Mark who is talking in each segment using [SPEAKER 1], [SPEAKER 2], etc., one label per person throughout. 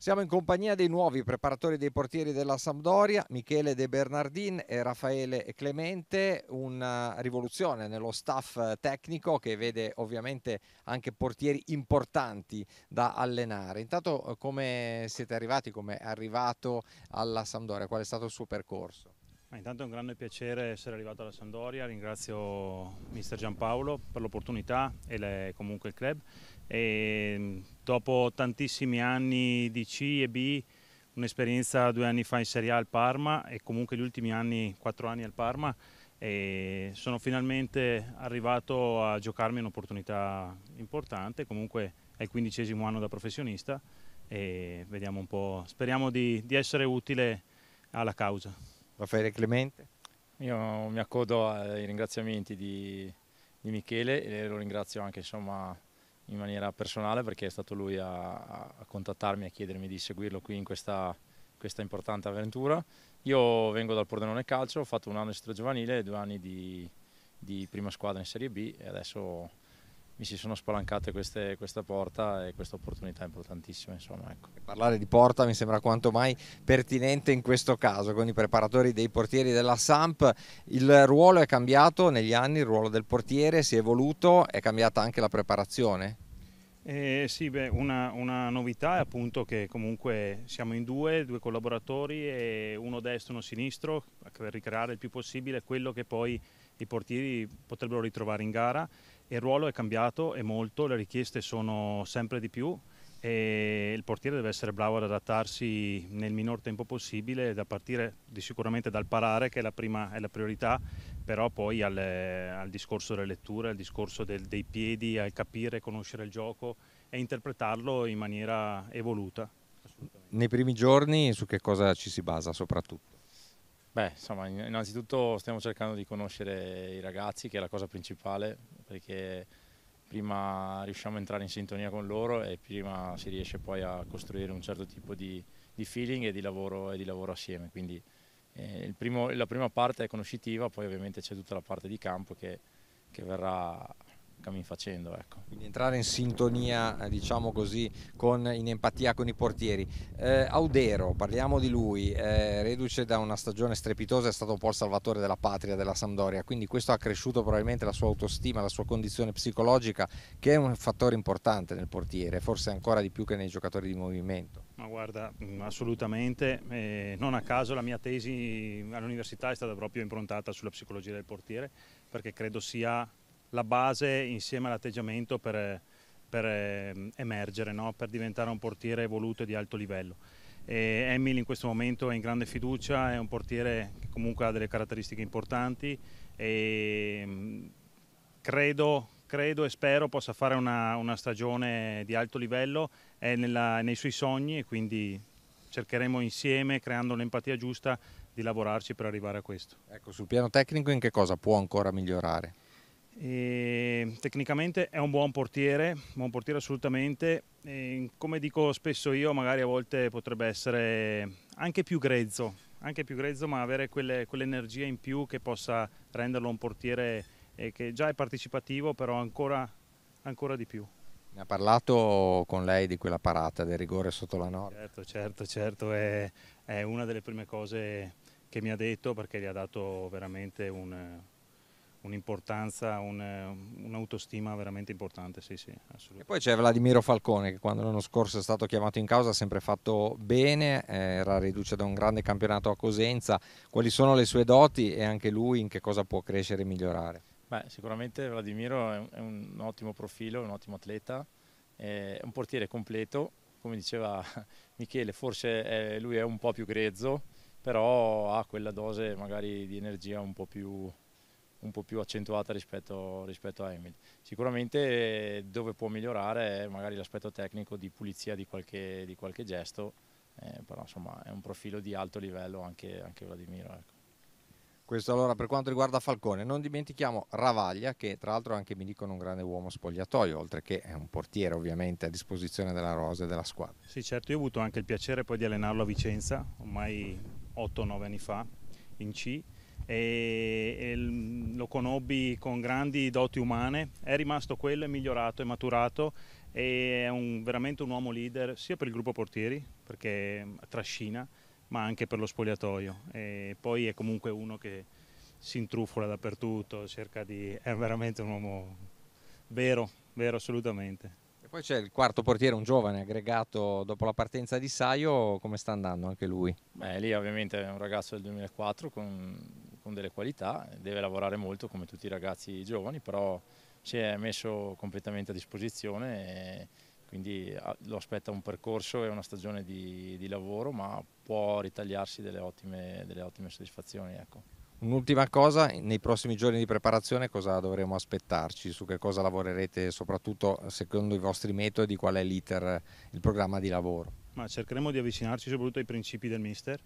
[SPEAKER 1] Siamo in compagnia dei nuovi preparatori dei portieri della Sampdoria, Michele De Bernardin e Raffaele Clemente, una rivoluzione nello staff tecnico che vede ovviamente anche portieri importanti da allenare. Intanto eh, come siete arrivati, come è arrivato alla Sampdoria, qual è stato il suo percorso?
[SPEAKER 2] Intanto è un grande piacere essere arrivato alla Sandoria, ringrazio mister Giampaolo per l'opportunità e le, comunque il club. E mm, dopo tantissimi anni di C e B, un'esperienza due anni fa in Serie A al Parma e comunque gli ultimi anni, quattro anni al Parma, sono finalmente arrivato a giocarmi un'opportunità importante, comunque è il quindicesimo anno da professionista e vediamo un po', speriamo di, di essere utile alla causa. Raffaele Clemente? Io mi accodo ai ringraziamenti
[SPEAKER 3] di, di Michele e lo ringrazio anche insomma, in maniera personale perché è stato lui a, a contattarmi e a chiedermi di seguirlo qui in questa, questa, importante avventura. Io vengo dal Pordenone Calcio, ho fatto un anno di giovanile e due anni di, di prima squadra in Serie B e adesso mi si sono spalancate queste, questa porta e questa opportunità importantissima. Insomma, ecco.
[SPEAKER 1] Parlare di porta mi sembra quanto mai pertinente in questo caso, con i preparatori dei portieri della Samp. Il ruolo è cambiato negli anni, il ruolo del portiere si è evoluto, è cambiata anche la preparazione?
[SPEAKER 2] Eh, sì, beh, una, una, novità è appunto che comunque siamo in due, due collaboratori, uno destro e uno sinistro, per ricreare il più possibile quello che poi i portieri potrebbero ritrovare in gara il ruolo è cambiato e molto, le richieste sono sempre di più e il portiere deve essere bravo ad adattarsi nel minor tempo possibile, da partire sicuramente dal parare che è la, prima, è la priorità, però poi al, al discorso delle letture, al discorso del, dei piedi, al capire, conoscere il gioco e interpretarlo in maniera evoluta.
[SPEAKER 1] Nei primi giorni su che cosa ci si basa
[SPEAKER 3] soprattutto? Beh, insomma, innanzitutto stiamo cercando di conoscere i ragazzi, che è la cosa principale, perché prima riusciamo a entrare in sintonia con loro e prima si riesce poi a costruire un certo tipo di, di feeling e di lavoro, e di lavoro assieme. Quindi eh, primo, la prima parte è conoscitiva, poi ovviamente c'è tutta la parte di campo che, che verrà cammin facendo. Ecco. Quindi entrare
[SPEAKER 1] in sintonia, eh, diciamo così, con, in empatia con i portieri. Eh, Audero, parliamo di lui, eh, reduce da una stagione strepitosa, è stato un po' il salvatore della patria della Sampdoria, quindi questo ha cresciuto probabilmente la sua autostima, la sua condizione psicologica, che è un fattore importante nel portiere, forse ancora di più che nei giocatori di movimento.
[SPEAKER 2] Ma guarda, mm, assolutamente, eh, non a caso la mia tesi all'università è stata proprio improntata sulla psicologia del portiere, perché credo sia la base insieme all'atteggiamento per, per ehm, emergere, no? per diventare un portiere evoluto e di alto livello. E Emil in questo momento è in grande fiducia, è un portiere che comunque ha delle caratteristiche importanti e mm, credo, credo e spero possa fare una, una stagione di alto livello, è nella, nei suoi sogni e quindi cercheremo insieme, creando l'empatia giusta, di lavorarci per arrivare a questo. Ecco, sul
[SPEAKER 1] piano tecnico in che cosa può ancora migliorare?
[SPEAKER 2] E, tecnicamente è un buon portiere, buon portiere assolutamente. E, come dico spesso io, magari a volte potrebbe essere anche più grezzo, anche più grezzo ma avere quell'energia in più che possa renderlo un portiere che già è partecipativo, però ancora, ancora di più.
[SPEAKER 1] Ne ha parlato con lei di quella parata del rigore sotto la norma?
[SPEAKER 2] Certo, certo, certo, è, è una delle prime cose che mi ha detto perché gli ha dato veramente un, un'importanza, eh, un'autostima un veramente importante, sì, sì, E poi
[SPEAKER 1] c'è Vladimiro Falcone che quando l'anno scorso è stato chiamato in causa ha sempre fatto bene, era riduce da un grande campionato a Cosenza, quali sono le sue doti e anche lui in che cosa può crescere e migliorare?
[SPEAKER 3] Beh, sicuramente Vladimiro è un, è un, ottimo profilo, un ottimo atleta, è un portiere completo, come diceva Michele, forse è, lui è un po' più grezzo, però ha quella dose magari di energia un po' più un po' più accentuata rispetto, rispetto a Emil. Sicuramente eh, dove può migliorare è magari l'aspetto tecnico di pulizia di qualche, di qualche gesto, eh, però insomma è un profilo di alto livello anche, anche Vladimiro. Ecco.
[SPEAKER 1] Questo allora per quanto riguarda Falcone, non dimentichiamo Ravaglia che tra l'altro anche mi dicono un grande uomo spogliatoio, oltre che è un portiere ovviamente a disposizione della Rosa e della squadra.
[SPEAKER 2] Sì certo, io ho avuto anche il piacere poi di allenarlo a Vicenza, ormai 8-9 anni fa in C e, e lo conobbi con grandi doti umane, è rimasto quello, è migliorato, è maturato e è un, veramente un uomo leader sia per il gruppo portieri, perché mm, trascina, ma anche per lo spogliatoio. E poi è comunque uno che si intrufola dappertutto, cerca di... è veramente un uomo vero, vero assolutamente. E poi c'è il quarto portiere, un
[SPEAKER 3] giovane aggregato dopo la partenza di Saio, come sta andando anche lui? Beh, lì ovviamente è un ragazzo del 2004 con con delle qualità, deve lavorare molto come tutti i ragazzi giovani, però si è messo completamente a disposizione e quindi ah, lo aspetta un percorso e una stagione di, di lavoro, ma può ritagliarsi delle ottime, delle ottime soddisfazioni. Ecco.
[SPEAKER 1] Un'ultima cosa, nei prossimi giorni di preparazione cosa dovremo aspettarci? Su che cosa lavorerete soprattutto secondo i vostri metodi? Qual è l'iter, il programma di lavoro?
[SPEAKER 2] Ma cercheremo di avvicinarci soprattutto ai principi del mister,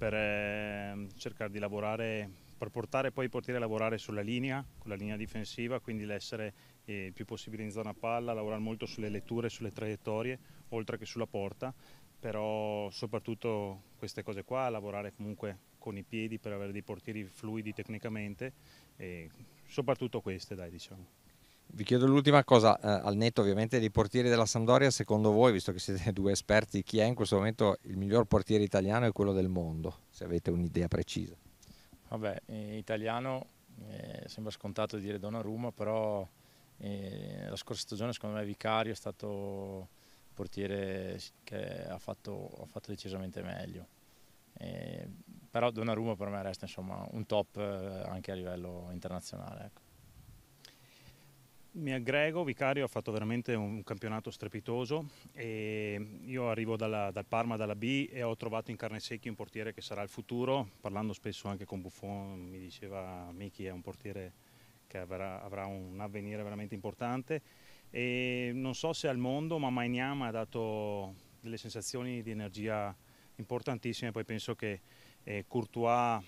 [SPEAKER 2] per ehm, cercare di lavorare, per portare poi i portieri a lavorare sulla linea, con la linea difensiva, quindi l'essere eh, il più possibile in zona palla, lavorare molto sulle letture, sulle traiettorie, oltre che sulla porta, però soprattutto queste cose qua, lavorare comunque con i piedi per avere dei portieri fluidi tecnicamente, e soprattutto queste dai diciamo.
[SPEAKER 1] Vi chiedo l'ultima cosa, eh, al netto ovviamente dei portieri della Sampdoria, secondo voi, visto che siete due esperti, chi è in questo momento il miglior portiere italiano e quello del mondo, se avete un'idea precisa?
[SPEAKER 3] Vabbè, eh, italiano eh, sembra scontato dire Donnarumma, però eh, la scorsa stagione secondo me Vicario è stato il portiere che ha fatto, ha fatto decisamente meglio. Eh,
[SPEAKER 2] però Donnarumma per me resta insomma, un top eh, anche a livello internazionale. Ecco. Mi aggrego, Vicario ha fatto veramente un campionato strepitoso io arrivo dalla, dal Parma, dalla B e ho trovato in carne secchi un portiere che sarà il futuro, parlando spesso anche con Buffon mi diceva Miki è un portiere che avrà, avrà un avvenire veramente importante e non so se al mondo ma Mainiama ha dato delle sensazioni di energia importantissime, poi penso che eh, Courtois,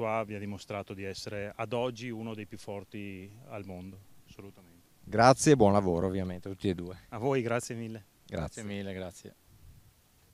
[SPEAKER 2] abbia dimostrato di essere ad oggi uno dei più forti al mondo, assolutamente.
[SPEAKER 1] Grazie e buon lavoro ovviamente a tutti e due.
[SPEAKER 2] A voi, grazie mille. Grazie, grazie mille, grazie.